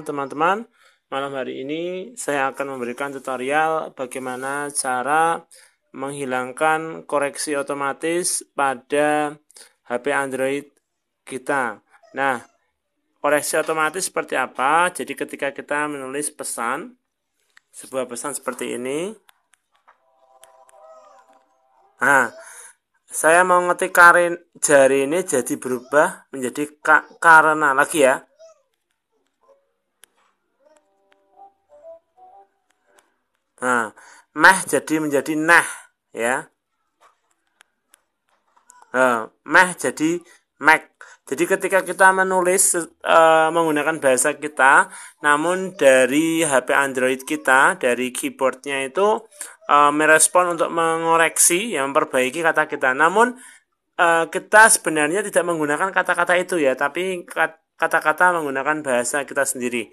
teman-teman, malam hari ini saya akan memberikan tutorial bagaimana cara menghilangkan koreksi otomatis pada HP Android kita. Nah, koreksi otomatis seperti apa? Jadi ketika kita menulis pesan, sebuah pesan seperti ini. Nah, saya mau ngetik karin jari ini jadi berubah menjadi karena lagi ya Nah, mah jadi menjadi nah, ya. Nah, mah jadi mac. Jadi ketika kita menulis uh, menggunakan bahasa kita, namun dari HP Android kita, dari keyboardnya itu uh, merespon untuk mengoreksi, yang memperbaiki kata kita. Namun uh, kita sebenarnya tidak menggunakan kata-kata itu ya, tapi kata-kata menggunakan bahasa kita sendiri.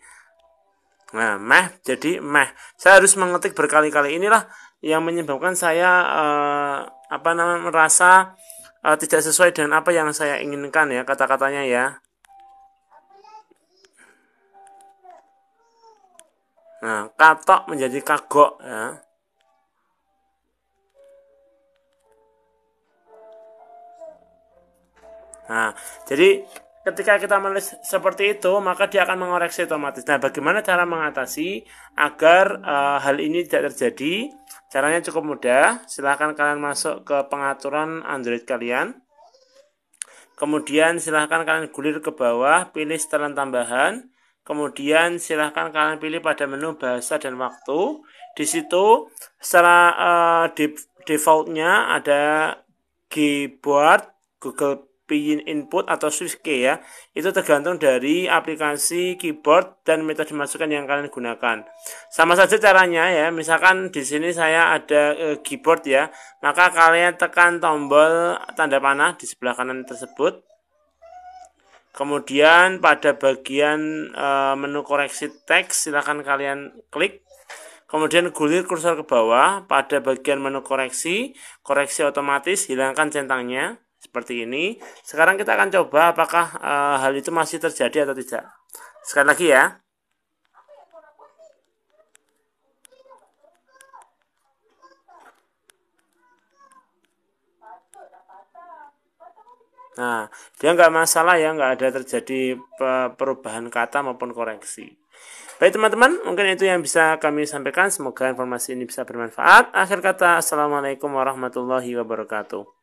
Nah, mah jadi mah. Saya harus mengetik berkali-kali. Inilah yang menyebabkan saya uh, apa namanya merasa uh, tidak sesuai dengan apa yang saya inginkan ya kata-katanya ya. Nah, katok menjadi kagok ya. Nah, jadi Ketika kita menulis seperti itu, maka dia akan mengoreksi otomatis. Nah, bagaimana cara mengatasi agar uh, hal ini tidak terjadi? Caranya cukup mudah. Silahkan kalian masuk ke pengaturan Android kalian. Kemudian silahkan kalian gulir ke bawah, pilih setelan tambahan. Kemudian silahkan kalian pilih pada menu bahasa dan waktu. Di situ secara uh, defaultnya ada keyboard Google pin input atau switch key ya. Itu tergantung dari aplikasi keyboard dan metode masukan yang kalian gunakan. Sama saja caranya ya. Misalkan di sini saya ada eh, keyboard ya. Maka kalian tekan tombol tanda panah di sebelah kanan tersebut. Kemudian pada bagian eh, menu koreksi teks silahkan kalian klik Kemudian gulir kursor ke bawah pada bagian menu koreksi, koreksi otomatis hilangkan centangnya seperti ini. Sekarang kita akan coba apakah e, hal itu masih terjadi atau tidak. Sekali lagi ya. Nah, dia nggak masalah ya, nggak ada terjadi perubahan kata maupun koreksi. Baik teman-teman, mungkin itu yang bisa kami sampaikan. Semoga informasi ini bisa bermanfaat. Akhir kata, Assalamualaikum warahmatullahi wabarakatuh.